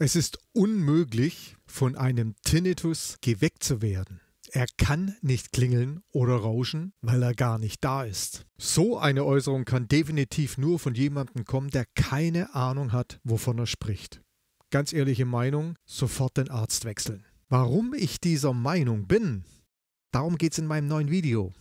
Es ist unmöglich, von einem Tinnitus geweckt zu werden. Er kann nicht klingeln oder rauschen, weil er gar nicht da ist. So eine Äußerung kann definitiv nur von jemandem kommen, der keine Ahnung hat, wovon er spricht. Ganz ehrliche Meinung, sofort den Arzt wechseln. Warum ich dieser Meinung bin, darum geht es in meinem neuen Video.